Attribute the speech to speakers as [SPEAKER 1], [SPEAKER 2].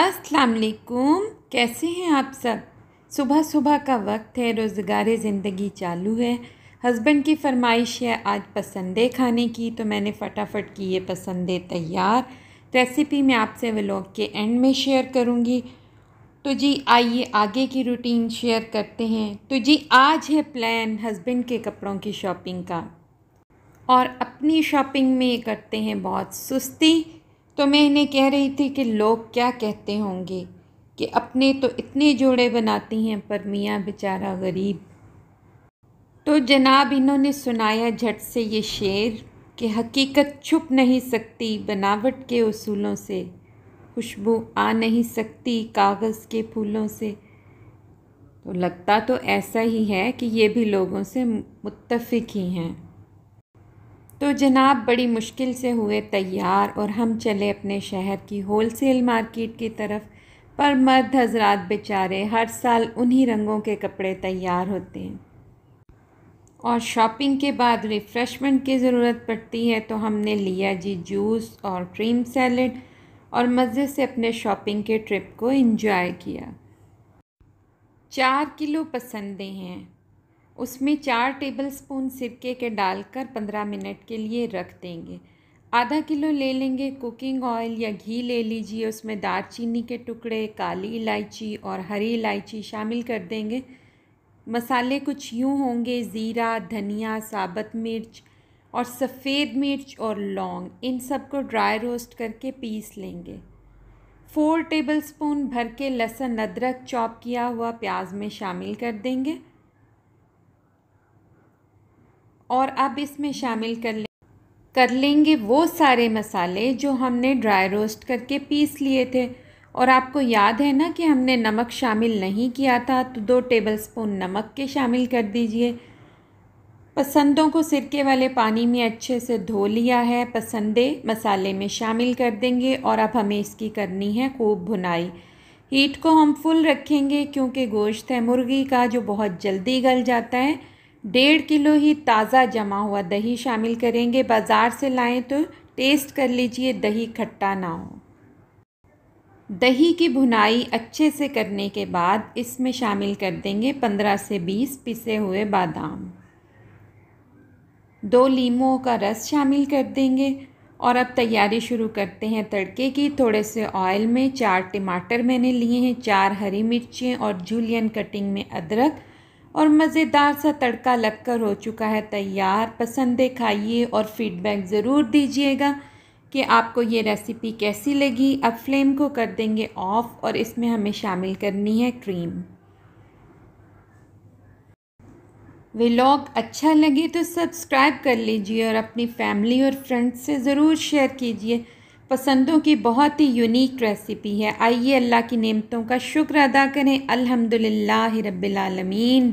[SPEAKER 1] अस्सलाम वालेकुम कैसे हैं आप सब सुबह सुबह का वक्त है रोज़गार ज़िंदगी चालू है हस्बैंड की फरमाइश है आज पसंदे खाने की तो मैंने फटाफट की ये पसंदे तैयार रेसिपी तो मैं आपसे व्लॉग के एंड में शेयर करूँगी तो जी आइए आगे की रूटीन शेयर करते हैं तो जी आज है प्लान हस्बैंड के कपड़ों की शॉपिंग का और अपनी शॉपिंग में करते हैं बहुत सुस्ती तो मैं इन्हें कह रही थी कि लोग क्या कहते होंगे कि अपने तो इतने जोड़े बनाती हैं पर मियाँ बेचारा गरीब तो जनाब इन्होंने सुनाया झट से ये शेर कि हकीकत छुप नहीं सकती बनावट के उसूलों से खुशबू आ नहीं सकती कागज़ के फूलों से तो लगता तो ऐसा ही है कि ये भी लोगों से मुतफिक ही हैं तो जनाब बड़ी मुश्किल से हुए तैयार और हम चले अपने शहर की होल सेल मार्केट की तरफ पर मर्द हजरात बेचारे हर साल उन्हीं रंगों के कपड़े तैयार होते हैं और शॉपिंग के बाद रिफ़्रेशमेंट की ज़रूरत पड़ती है तो हमने लिया जी जूस और क्रीम सैलड और मज़े से अपने शॉपिंग के ट्रिप को इन्जॉय किया चार किलो पसंदें हैं उसमें चार टेबलस्पून सिरके के डालकर पंद्रह मिनट के लिए रख देंगे आधा किलो ले लेंगे कुकिंग ऑयल या घी ले लीजिए उसमें चीनी के टुकड़े काली इलायची और हरी इलायची शामिल कर देंगे मसाले कुछ यूँ होंगे ज़ीरा धनिया साबत मिर्च और सफ़ेद मिर्च और लौंग इन सब को ड्राई रोस्ट करके पीस लेंगे फोर टेबलस्पून भर के लहसुन अदरक चॉप किया हुआ प्याज में शामिल कर देंगे और अब इसमें शामिल कर लें कर लेंगे वो सारे मसाले जो हमने ड्राई रोस्ट करके पीस लिए थे और आपको याद है ना कि हमने नमक शामिल नहीं किया था तो दो टेबलस्पून नमक के शामिल कर दीजिए पसंदों को सिरके वाले पानी में अच्छे से धो लिया है पसंदे मसाले में शामिल कर देंगे और अब हमें इसकी करनी है खूब भुनाई हीट को हम फुल रखेंगे क्योंकि गोश्त है मुर्गी का जो बहुत जल्दी गल जाता है डेढ़ किलो ही ताज़ा जमा हुआ दही शामिल करेंगे बाज़ार से लाएं तो टेस्ट कर लीजिए दही खट्टा ना हो दही की भुनाई अच्छे से करने के बाद इसमें शामिल कर देंगे पंद्रह से बीस पिसे हुए बादाम दो लीमों का रस शामिल कर देंगे और अब तैयारी शुरू करते हैं तड़के की थोड़े से ऑयल में चार टमाटर मैंने लिए हैं चार हरी मिर्चें और जूलियन कटिंग में अदरक और मज़ेदार सा तड़का लगकर हो चुका है तैयार पसंद है खाइए और फीडबैक ज़रूर दीजिएगा कि आपको ये रेसिपी कैसी लगी अब फ्लेम को कर देंगे ऑफ़ और इसमें हमें शामिल करनी है क्रीम व्लॉग अच्छा लगे तो सब्सक्राइब कर लीजिए और अपनी फैमिली और फ्रेंड्स से ज़रूर शेयर कीजिए पसंदों की बहुत ही यूनिक रेसिपी है आइए अल्लाह की नेमतों का शुक्र अदा करें अल्हम्दुलिल्लाह रब्बिल आलमीन